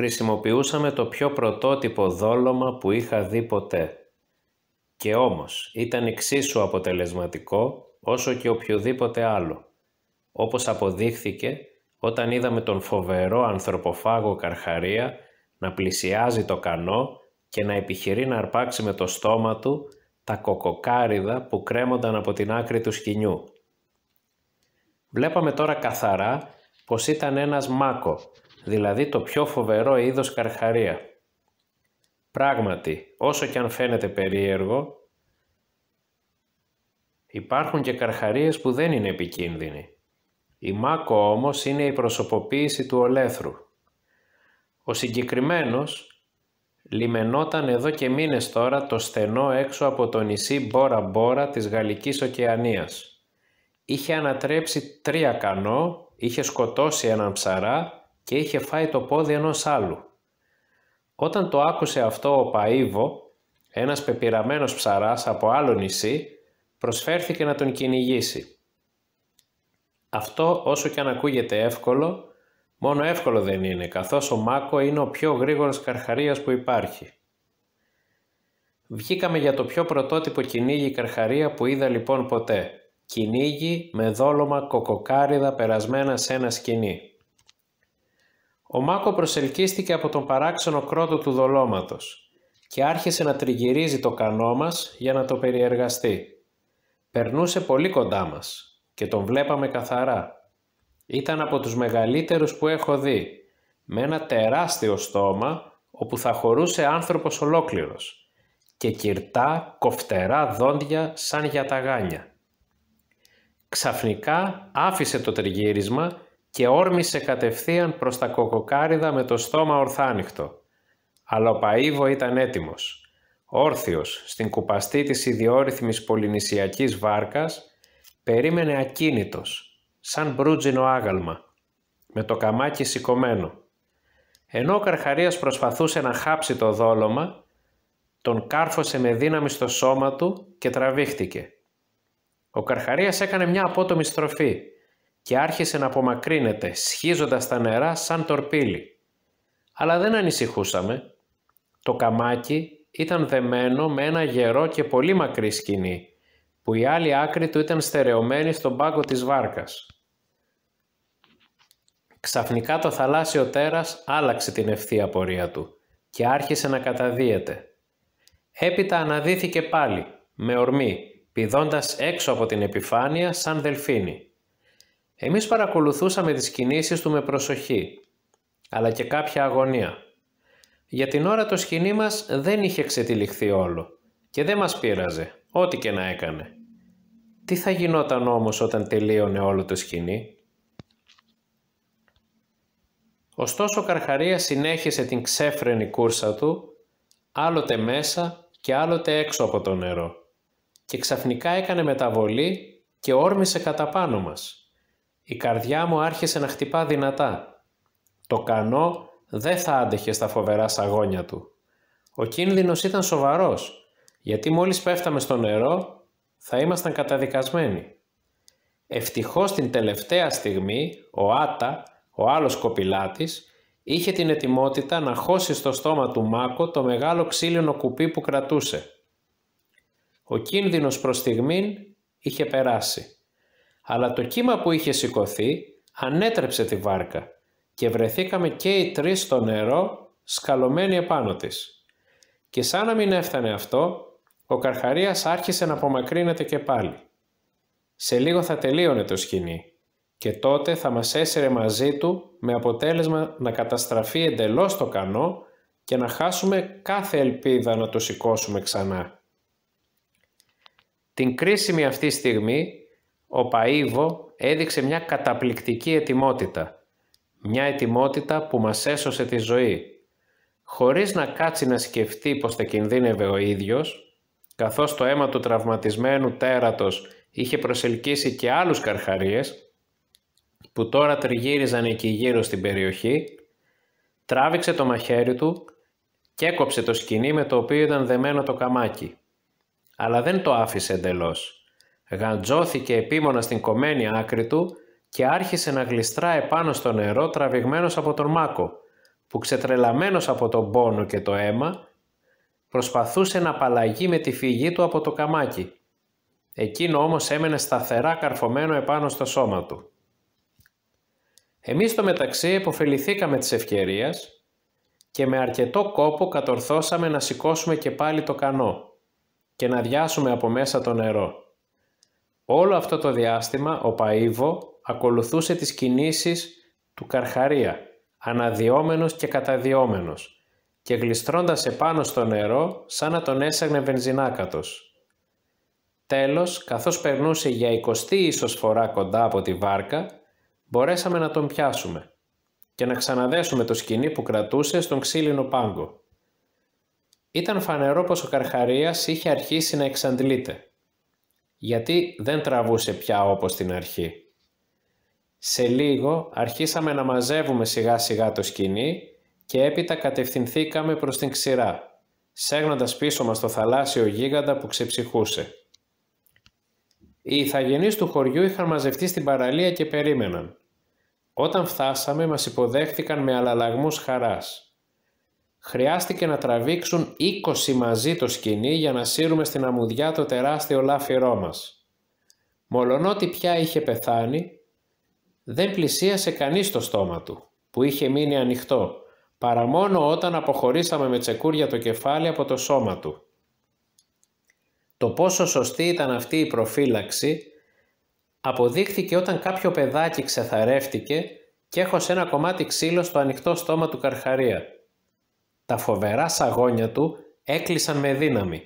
χρησιμοποιούσαμε το πιο πρωτότυπο δόλωμα που είχα δει ποτέ. Και όμως ήταν εξίσου αποτελεσματικό όσο και οποιοδήποτε άλλο, όπως αποδείχθηκε όταν είδαμε τον φοβερό ανθρωποφάγο Καρχαρία να πλησιάζει το κανό και να επιχειρεί να αρπάξει με το στόμα του τα κοκοκάριδα που κρέμονταν από την άκρη του σκηνιού. Βλέπαμε τώρα καθαρά πως ήταν ένας μάκο δηλαδή το πιο φοβερό είδος καρχαρία. Πράγματι, όσο και αν φαίνεται περίεργο, υπάρχουν και καρχαρίες που δεν είναι επικίνδυνοι. Η μάκο όμως είναι η προσωποποίηση του ολέθρου. Ο συγκεκριμένος λιμενόταν εδώ και μήνες τώρα το στενό έξω από το νησί Μπόρα Μπόρα της Γαλλικής Οκεανίας. Είχε ανατρέψει τρία κανό, είχε σκοτώσει έναν ψαρά και είχε φάει το πόδι ενός άλλου. Όταν το άκουσε αυτό ο Παΐβο, ένας πεπειραμένος ψαράς από άλλο νησί, προσφέρθηκε να τον κυνηγήσει. Αυτό όσο και αν ακούγεται εύκολο, μόνο εύκολο δεν είναι, καθώς ο Μάκο είναι ο πιο γρήγορος καρχαρίας που υπάρχει. Βγήκαμε για το πιο πρωτότυπο κυνήγι καρχαρία που είδα λοιπόν ποτέ. Κυνήγι με δόλωμα κοκοκάριδα περασμένα σε ένα σκηνή. Ο Μάκο προσελκύστηκε από τον παράξενο κρότο του δολώματος και άρχισε να τριγυρίζει το κανό μας για να το περιεργαστεί. Περνούσε πολύ κοντά μας και τον βλέπαμε καθαρά. Ήταν από τους μεγαλύτερους που έχω δει, με ένα τεράστιο στόμα όπου θα χωρούσε άνθρωπος ολόκληρος και κυρτά κοφτερά δόντια σαν για τα γάνια. Ξαφνικά άφησε το τριγύρισμα και όρμησε κατευθείαν προς τα κοκοκάριδα με το στόμα ορθάνυχτο. Αλλά ο Παΐβο ήταν έτοιμος. Όρθιος, στην κουπαστή της ιδιόρυθμης πολυνησιακής βάρκας, περίμενε ακίνητος, σαν μπρούτζινο άγαλμα, με το καμάκι σηκωμένο. Ενώ ο Καρχαρίας προσπαθούσε να χάψει το δόλωμα, τον κάρφωσε με δύναμη στο σώμα του και τραβήχτηκε. Ο Καρχαρίας έκανε μια απότομη στροφή και άρχισε να απομακρύνεται, σχίζοντας τα νερά σαν τορπίλι. Αλλά δεν ανησυχούσαμε. Το καμάκι ήταν δεμένο με ένα γερό και πολύ μακρύ σκηνή, που η άλλη άκρη του ήταν στερεωμένη στον πάγκο της βάρκας. Ξαφνικά το θαλάσσιο τέρας άλλαξε την ευθεία πορεία του και άρχισε να καταδύεται. Έπειτα αναδύθηκε πάλι, με ορμή, πηδώντας έξω από την επιφάνεια σαν δελφίνι. Εμείς παρακολουθούσαμε τις κινήσεις του με προσοχή, αλλά και κάποια αγωνία. Για την ώρα το σκηνή μας δεν είχε ξετυλιχθεί όλο και δεν μας πείραζε, ό,τι και να έκανε. Τι θα γινόταν όμως όταν τελείωνε όλο το σκηνή. Ωστόσο ο καρχαρία συνέχισε την ξέφρενη κούρσα του, άλλοτε μέσα και άλλοτε έξω από το νερό και ξαφνικά έκανε μεταβολή και όρμησε κατά πάνω μας. Η καρδιά μου άρχισε να χτυπά δυνατά. Το κανό δεν θα άντεχε στα φοβερά σαγόνια του. Ο κίνδυνος ήταν σοβαρός, γιατί μόλις πέφταμε στο νερό θα ήμασταν καταδικασμένοι. Ευτυχώς την τελευταία στιγμή ο Άτα, ο άλλος κοπηλάτης, είχε την ετοιμότητα να χώσει στο στόμα του Μάκο το μεγάλο ξύλινο κουπί που κρατούσε. Ο κίνδυνος προς στιγμήν είχε περάσει αλλά το κύμα που είχε σηκωθεί ανέτρεψε τη βάρκα και βρεθήκαμε και οι τρεις στο νερό σκαλωμένοι επάνω της. Και σαν να μην έφτανε αυτό, ο Καρχαρίας άρχισε να απομακρύνεται και πάλι. Σε λίγο θα τελείωνε το σκηνή και τότε θα μας έσυρε μαζί του με αποτέλεσμα να καταστραφεί εντελώς το κανό και να χάσουμε κάθε ελπίδα να το σηκώσουμε ξανά. Την κρίσιμη αυτή στιγμή ο Παΐβο έδειξε μια καταπληκτική ετοιμότητα. Μια ετοιμότητα που μας έσωσε τη ζωή. Χωρίς να κάτσει να σκεφτεί πως θα κινδύνευε ο ίδιος, καθώς το αίμα του τραυματισμένου τέρατος είχε προσελκύσει και άλλους καρχαρίες, που τώρα τριγύριζαν εκεί γύρω στην περιοχή, τράβηξε το μαχαίρι του και έκοψε το σκηνή με το οποίο ήταν δεμένο το καμάκι. Αλλά δεν το άφησε εντελώς γαντζώθηκε επίμονα στην κομμένη άκρη του και άρχισε να γλιστρά επάνω στο νερό τραβηγμένος από τον Μάκο, που ξετρελαμένος από τον πόνο και το αίμα, προσπαθούσε να απαλλαγεί με τη φυγή του από το καμάκι. Εκείνο όμως έμενε σταθερά καρφωμένο επάνω στο σώμα του. Εμείς στο μεταξύ υποφεληθήκαμε της ευκαιρίας και με αρκετό κόπο κατορθώσαμε να σηκώσουμε και πάλι το κανό και να διάσουμε από μέσα το νερό. Όλο αυτό το διάστημα ο Παΐβο ακολουθούσε τις κινήσεις του Καρχαρία, αναδιόμενος και καταδιόμενος, και γλιστρώντας επάνω στο νερό σαν να τον έσαγνε βενζινάκατος. Τέλος, καθώς περνούσε για 20 ίσως φορά κοντά από τη βάρκα, μπορέσαμε να τον πιάσουμε και να ξαναδέσουμε το σκηνή που κρατούσε στον ξύλινο πάγκο. Ήταν φανερό πως ο Καρχαρίας είχε αρχίσει να εξαντλείται γιατί δεν τραβούσε πια όπως στην αρχή. Σε λίγο αρχίσαμε να μαζεύουμε σιγά σιγά το σκηνή και έπειτα κατευθυνθήκαμε προς την ξηρά, σέγνοντας πίσω μας το θαλάσσιο γίγαντα που ξεψυχούσε. Οι ηθαγενείς του χωριού είχαν μαζευτεί στην παραλία και περίμεναν. Όταν φτάσαμε μας υποδέχτηκαν με αλλαλαγμούς χαράς. Χρειάστηκε να τραβήξουν 20 μαζί το σκηνή για να σύρουμε στην αμμουδιά το τεράστιο λάφυρό μας. Μολονότι πια είχε πεθάνει, δεν πλησίασε κανείς το στόμα του, που είχε μείνει ανοιχτό, παρά μόνο όταν αποχωρήσαμε με τσεκούρια το κεφάλι από το σώμα του. Το πόσο σωστή ήταν αυτή η προφύλαξη αποδείχθηκε όταν κάποιο παιδάκι ξεθαρεύτηκε και έχω ένα κομμάτι ξύλο στο ανοιχτό στόμα του καρχαρία. Τα φοβερά σαγόνια του έκλεισαν με δύναμη,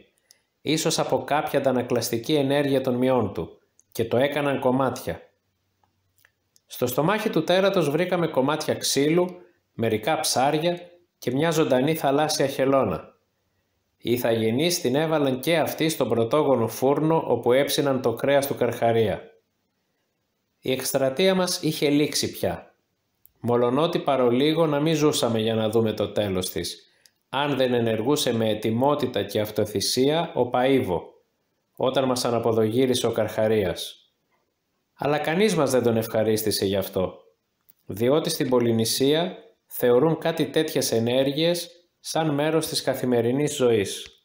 ίσως από κάποια αντανακλαστική ενέργεια των μειών του, και το έκαναν κομμάτια. Στο στομάχι του τέρατος βρήκαμε κομμάτια ξύλου, μερικά ψάρια και μια ζωντανή θαλάσσια χελώνα. Οι ηθαγενείς την έβαλαν και αυτοί στον πρωτόγονο φούρνο όπου έψιναν το κρέας του Καρχαρία. Η εκστρατεία μας είχε λήξει πια. Μολονότι παρολίγο να μην ζούσαμε για να δούμε το τέλος της αν δεν ενεργούσε με ετοιμότητα και αυτοθυσία ο Παΐβο, όταν μας αναποδογύρισε ο Καρχαρίας. Αλλά κανείς μας δεν τον ευχαρίστησε γι' αυτό, διότι στην Πολυνησία θεωρούν κάτι τέτοιες ενέργειες σαν μέρος της καθημερινής ζωής.